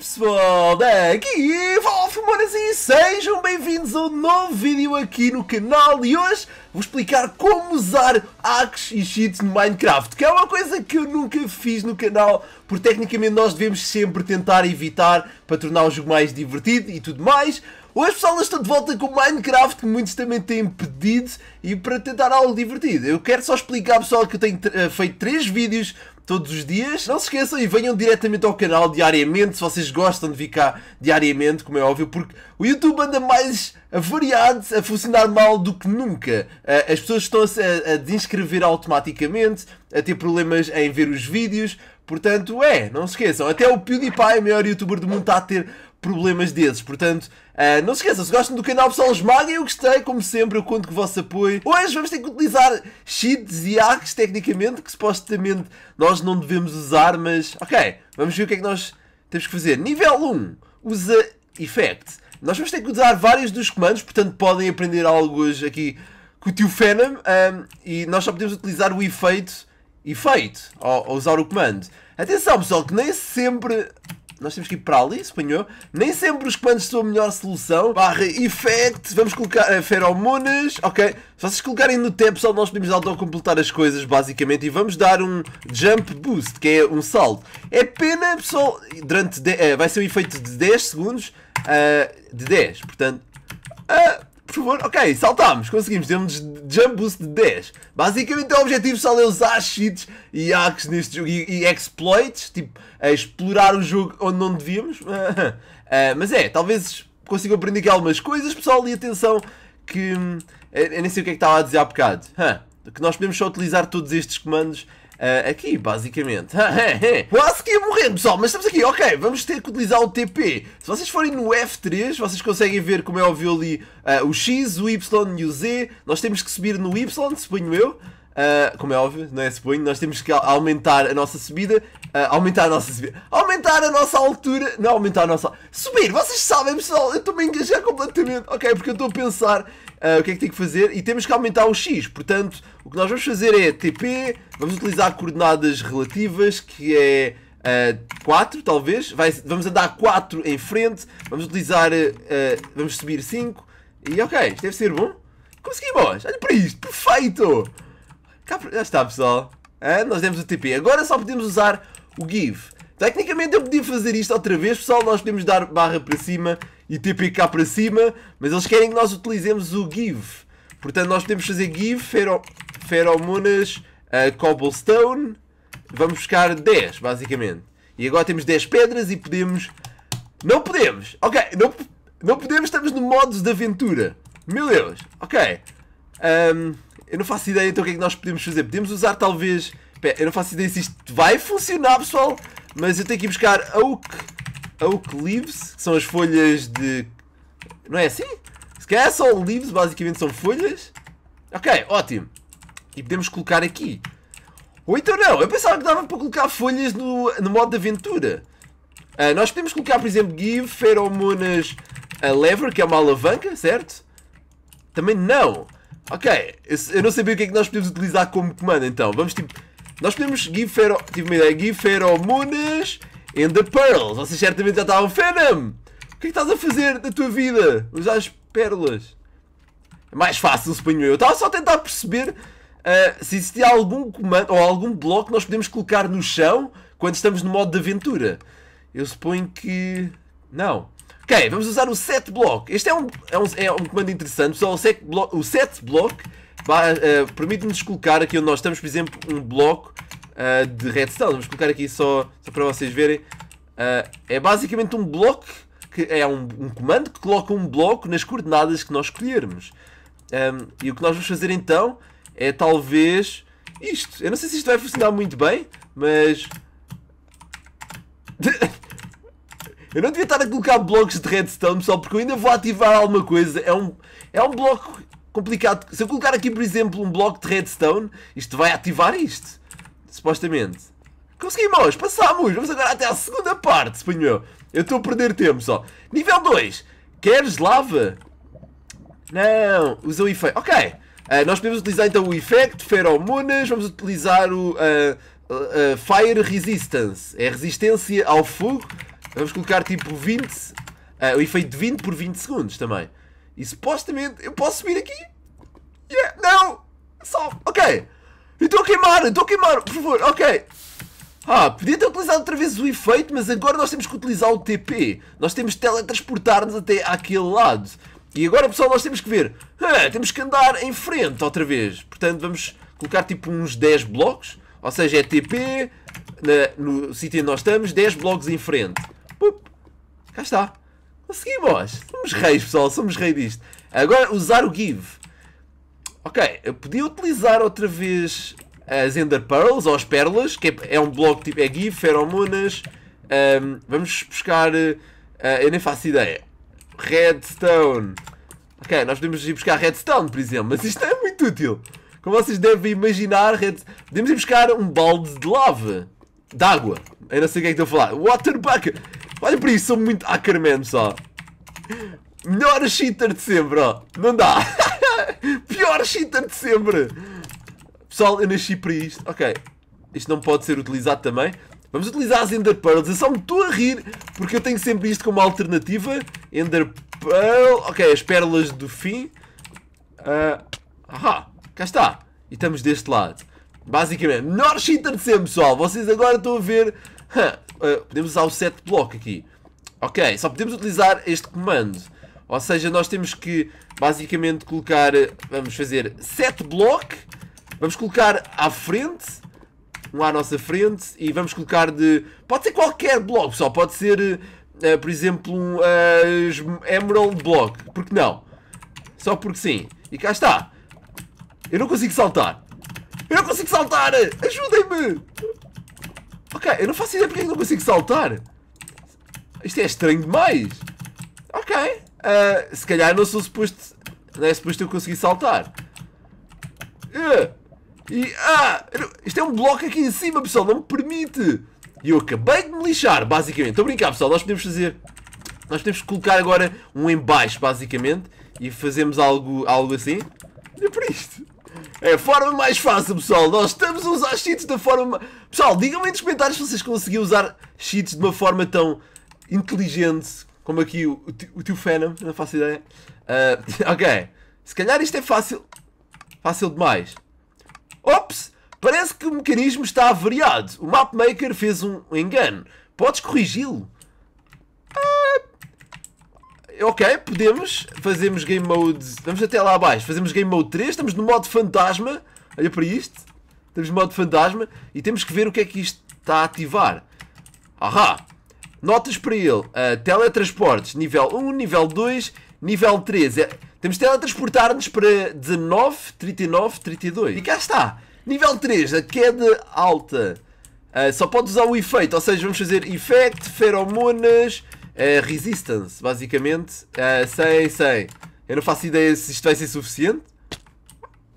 wspólnego i Bomas e sejam bem-vindos a um novo vídeo aqui no canal e hoje vou explicar como usar hacks e cheats no Minecraft, que é uma coisa que eu nunca fiz no canal, porque tecnicamente nós devemos sempre tentar evitar para tornar o jogo mais divertido e tudo mais. Hoje pessoal, estou de volta com Minecraft, que muitos também têm pedido, e para tentar algo divertido. Eu quero só explicar pessoal que eu tenho eh, feito 3 vídeos todos os dias. Não se esqueçam e venham diretamente ao canal diariamente, se vocês gostam de vir cá diariamente, como é óbvio, porque o YouTube anda mais variado, a funcionar mal do que nunca. Ah, as pessoas estão-se a, a desinscrever automaticamente, a ter problemas em ver os vídeos. Portanto, é, não se esqueçam. Até o PewDiePie, o maior youtuber do mundo, está a ter problemas desses. Portanto, uh, não se esqueçam, se gostam do canal pessoal, esmaguem eu gostei, como sempre, eu conto com o vosso apoio. Hoje vamos ter que utilizar cheats e hacks, tecnicamente, que supostamente nós não devemos usar, mas ok, vamos ver o que é que nós temos que fazer. Nível 1, usa Effect. Nós vamos ter que usar vários dos comandos, portanto podem aprender algo hoje aqui com o tio Phenom um, e nós só podemos utilizar o efeito efeito ao, usar o comando. Atenção pessoal, que nem sempre nós temos que ir para ali, espanhol. Nem sempre os comandos são a melhor solução. Barra effect, vamos colocar feromonas, eh, ok? Se vocês colocarem no tempo pessoal, nós podemos autocompletar as coisas, basicamente, e vamos dar um jump boost, que é um salto. É pena, pessoal, durante de, eh, vai ser um efeito de 10 segundos, uh, de 10. Portanto, uh, por favor, ok, saltámos, conseguimos, temos jump boost de 10. Basicamente o objetivo só é usar cheats e hacks neste jogo e, e exploits, tipo, explorar o jogo onde não devíamos. Ah, mas é, talvez consiga aprender aqui algumas coisas, pessoal, e atenção que... Hum, eu nem sei o que é que estava a dizer há bocado. Huh, que nós podemos só utilizar todos estes comandos Uh, aqui, basicamente. Quase que ia morrendo, pessoal, mas estamos aqui. Ok, vamos ter que utilizar o TP. Se vocês forem no F3, vocês conseguem ver, como é óbvio ali, uh, o X, o Y e o Z. Nós temos que subir no Y, suponho eu. Uh, como é óbvio, não é suponho, nós temos que aumentar a nossa subida, uh, aumentar a nossa subida, aumentar a nossa altura, não aumentar a nossa. Subir, vocês sabem, pessoal, eu estou-me a engajar completamente, ok? Porque eu estou a pensar uh, o que é que tenho que fazer e temos que aumentar o X, portanto, o que nós vamos fazer é TP, vamos utilizar coordenadas relativas, que é. 4 talvez, Vai, vamos andar 4 em frente, vamos utilizar, vamos subir 5 e ok, isto deve ser bom. Consegui, boas, olha para isto, perfeito! Já está, pessoal. é nós demos o TP. Agora só podemos usar o give. Tecnicamente eu podia fazer isto outra vez, pessoal. Nós podemos dar barra para cima e TP cá para cima. Mas eles querem que nós utilizemos o give. Portanto, nós podemos fazer give, fero, feromonas, uh, eh, cobblestone. Vamos buscar 10, basicamente. E agora temos 10 pedras e podemos... Não podemos! Ok, não, não podemos, estamos no modo de aventura. Meu Deus, ok. Um... Eu não faço ideia então o que é que nós podemos fazer. Podemos usar talvez... Pé, eu não faço ideia se isto vai funcionar, pessoal. Mas eu tenho que ir buscar oak... Oak leaves, que são as folhas de... Não é assim? Se calhar são leaves, basicamente são folhas. Ok, ótimo. E podemos colocar aqui. Ou então não, eu pensava que dava para colocar folhas no, no modo de aventura. Uh, nós podemos colocar, por exemplo, give feromonas a lever, que é uma alavanca, certo? Também não. Ok, eu não sabia o que é que nós podemos utilizar como comando, então. Vamos tipo... Nós podemos give Tive uma ideia. Give feromonas and the pearls. Vocês certamente já estavam... Phenom! O que é que estás a fazer da tua vida? Usar as pérolas. É mais fácil, suponho eu. Estava só a tentar perceber uh, se existia algum comando ou algum bloco que nós podemos colocar no chão quando estamos no modo de aventura. Eu suponho que... Não. Ok, vamos usar o set block. Este é um, é um, é um comando interessante, pessoal. O set block, o set block uh, permite-nos colocar aqui onde nós estamos, por exemplo, um bloco uh, de redstone. Vamos colocar aqui só, só para vocês verem. Uh, é basicamente um bloco, que é um, um, comando que coloca um bloco nas coordenadas que nós escolhermos. Um, e o que nós vamos fazer então é talvez isto. Eu não sei se isto vai funcionar muito bem, mas... Eu não devia estar a colocar blocos de redstone, pessoal, porque eu ainda vou ativar alguma coisa. É um, é um bloco complicado. Se eu colocar aqui, por exemplo, um bloco de redstone, isto vai ativar isto. Supostamente. Conseguimos, passámos. Vamos agora até à segunda parte, suponho eu. Eu estou a perder tempo só. Nível 2. Queres lava? Não, usa o efeito. Ok. Uh, nós podemos utilizar então o efeito, feromonas, vamos utilizar o uh, uh, Fire Resistance. É resistência ao fogo. Vamos colocar tipo 20. Uh, ah, o efeito de 20 por 20 segundos também. E supostamente eu posso subir aqui. Yeah, não! Só. Ok! Eu estou a queimar! Estou a queimar! Por favor, ok! Ah, podia ter utilizado outra vez o efeito, mas agora nós temos que utilizar o TP. Nós temos de teletransportar-nos até aquele lado. E agora, pessoal, nós temos que ver. Ah, temos que andar em frente outra vez. Portanto, vamos colocar tipo uns 10 blocos. Ou seja, é TP, na, no sítio onde nós estamos, 10 blocos em frente. Pup. Cá está. Conseguimos! Somos reis, pessoal, somos rei disto. Agora, usar o give. Ok, eu podia utilizar outra vez as Ender Pearls, ou as pérolas, que é, é um bloco tipo, é give, feromonas. Um, vamos buscar, uh, eu nem faço ideia. Redstone. Ok, nós podemos ir buscar redstone, por exemplo, mas isto é muito útil. Como vocês devem imaginar, red... podemos ir buscar um balde de lava. De água. Eu não sei o que é que estou a falar. Water bucket. Olha para isso, sou muito Ackerman, pessoal. Melhor cheater de sempre, ó. Não dá. Pior cheater de sempre. Pessoal, eu nasci para isto. Ok. Isto não pode ser utilizado também. Vamos utilizar as Ender Pearls. Eu só me estou a rir porque eu tenho sempre isto como alternativa. Ender Pearl. Ok, as pérolas do fim. Uh, cá está. E estamos deste lado. Basicamente, melhor cheater de sempre, pessoal. Vocês agora estão a ver. Huh uh, podemos usar o set block aqui. Ok, só podemos utilizar este comando. Ou seja, nós temos que basicamente colocar, eh, vamos fazer set block, vamos colocar à frente, um à nossa frente, e vamos colocar de, pode ser qualquer bloco só pode ser, uh, por exemplo, um uh, emerald block, porque não? Só porque sim. E cá está. Eu não consigo saltar. Eu não consigo saltar! Ajudem-me! Ok, eu não faço ideia porque é não consigo saltar. Isto é estranho demais. Ok. Uh, se calhar não sou suposto. Não é suposto eu conseguir saltar. Uh, e. Ah! Isto é um bloco aqui em cima, pessoal. Não me permite. E eu acabei de me lixar, basicamente. Estou a brincar, pessoal. Nós podemos fazer. Nós podemos colocar agora um em baixo, basicamente. E fazemos algo, algo assim. Olha para isto. É a forma mais fácil, pessoal. Nós estamos a usar cheats da forma. Pessoal, digam-me nos comentários se vocês conseguiam usar cheats de uma forma tão inteligente como aqui o, o, tio Fena. Não faço ideia. Uh, ok. Se calhar isto é fácil. Fácil demais. Ops! Parece que o mecanismo está avariado. O Mapmaker fez um engano. Podes corrigi-lo ok, podemos, fazemos game mode, vamos até lá abaixo, fazemos game mode 3, estamos no modo fantasma, olha para isto, estamos no modo fantasma e temos que ver o que é que isto está a ativar. Ahá, notas para ele, uh, teletransportes, nível 1, nível 2, nível 3, é, temos de teletransportar-nos para 19, 39, 32 e cá está, nível 3, a queda alta. Uh, só pode usar o efeito, ou seja, vamos fazer efeito, feromonas, uh, resistance, basicamente. Uh, 100, 100. Eu não faço ideia se isto vai ser suficiente.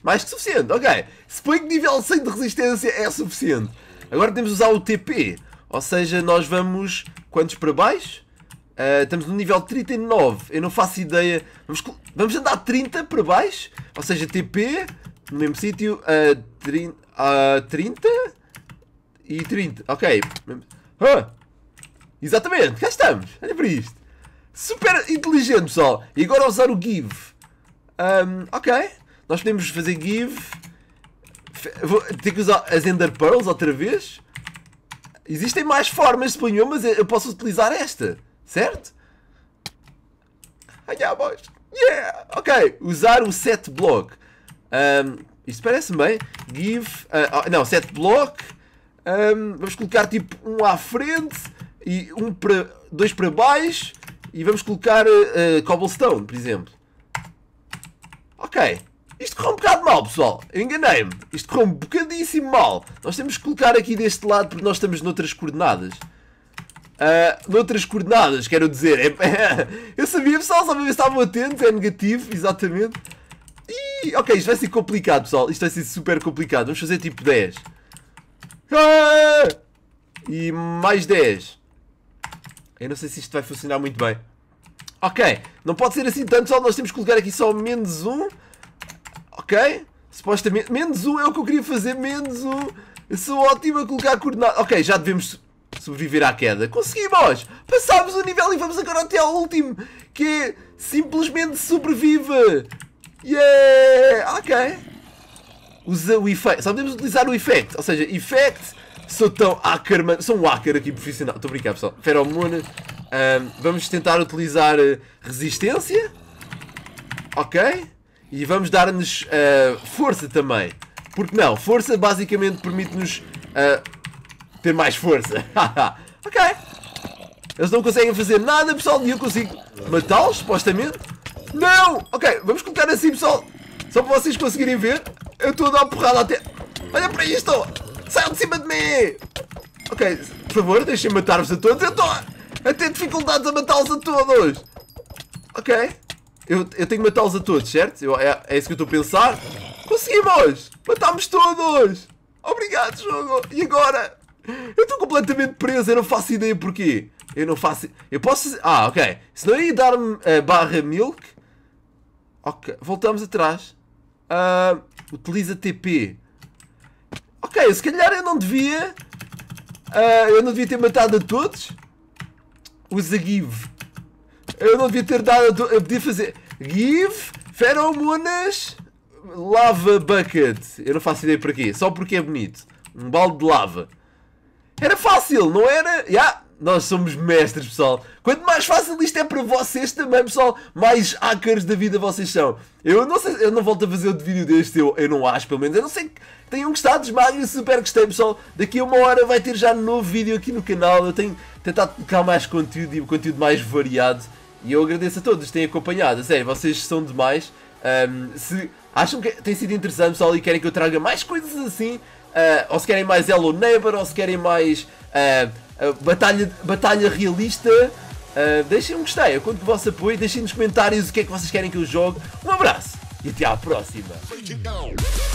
Mais que suficiente, ok. Suponho que nível 100 de resistência é suficiente. Agora temos de usar o TP. Ou seja, nós vamos... Quantos para baixo? Uh, estamos no nível 39. Eu não faço ideia... Vamos, vamos andar 30 para baixo? Ou seja, TP... No mesmo sítio... Uh, 30, uh, 30? E 30. Ok. Ah! Exatamente, cá estamos. Olha para isto. Super inteligente, pessoal. E agora usar o give. Um, ok. Nós podemos fazer give. Vou ter que usar as Ender Pearls outra vez. Existem mais formas de punho, mas eu posso utilizar esta. Certo? Olha a voz. Yeah! Ok. Usar o set block. Um, isto parece bem. Give. Uh, não, set block. Um, vamos colocar tipo um à frente e um para, dois para baixo e vamos colocar uh, cobblestone, por exemplo. Ok. Isto correu um bocado mal, pessoal. Enganei-me. Isto correu um bocadíssimo mal. Nós temos que colocar aqui deste lado porque nós estamos noutras coordenadas. Uh, noutras coordenadas, quero dizer. É... eu sabia, pessoal, só para ver se estavam atentos. É negativo, exatamente. E, ok, isto vai ser complicado, pessoal. Isto vai ser super complicado. Vamos fazer tipo 10. Ah! E mais 10. Eu não sei se isto vai funcionar muito bem. Ok, não pode ser assim tanto, só nós temos que colocar aqui só menos um. Ok, supostamente, menos um é o que eu queria fazer, menos um. Eu sou ótimo a colocar coordenada. Ok, já devemos sobreviver à queda. Conseguimos! Passámos o nível e vamos agora até ao último, que é simplesmente sobrevive. Yeah! Ok. Usa o efeito. Só podemos utilizar o efeito, ou seja, efeito Sou tão hacker, mano. Sou um hacker aqui profissional. Estou a brincar, pessoal. Feromone. Um, vamos tentar utilizar eh, resistência. Ok. E vamos dar-nos uh, força também. Porque não? Força basicamente permite-nos uh, ter mais força. ok. Eles não conseguem fazer nada, pessoal. E eu consigo matá-los, supostamente. Não! Ok, vamos colocar assim, pessoal. Só para vocês conseguirem ver. Eu estou a dar porrada até... Olha para isto! Saiam de cima de mim! Ok, por favor, deixem-me matar-vos a todos. Eu estou a ter dificuldades a matá-los a todos. Ok. Eu, eu tenho que matá-los a todos, certo? Eu, é, é isso que eu estou a pensar. Conseguimos! Matámos todos! Obrigado, jogo! E agora? Eu estou completamente preso, eu não faço ideia porquê. Eu não faço... Eu posso... Ah, ok. Se não ia dar-me a eh, barra milk... Ok, voltamos atrás. Uh, utiliza TP bem, se calhar eu não devia. Uh, eu não devia ter matado a todos. O give Eu não devia ter dado. A eu podia fazer. Give feromonas lava bucket. Eu não faço ideia para quê. Só porque é bonito. Um balde de lava. Era fácil, não era? Já. Yeah. Nós somos mestres, pessoal. Quanto mais fácil isto é para vocês também, pessoal, mais hackers da vida vocês são. Eu não sei, eu não volto a fazer outro vídeo deste, eu, eu não acho, pelo menos. Eu não sei que tenham gostado, esmaguem, super gostei, pessoal. Daqui a uma hora vai ter já um novo vídeo aqui no canal. Eu tenho tentado colocar mais conteúdo e um conteúdo mais variado. E eu agradeço a todos que têm acompanhado. A sério, vocês são demais. Um, se acham que tem sido interessante, pessoal, e querem que eu traga mais coisas assim, uh, ou se querem mais Hello Neighbor, ou se querem mais... Uh, ah, batalha, batalha realista. Uh, ah, deixem um gostei, eu conto com o vosso apoio. Deixem nos comentários o que é que vocês querem que eu jogue. Um abraço e até à próxima. Hum.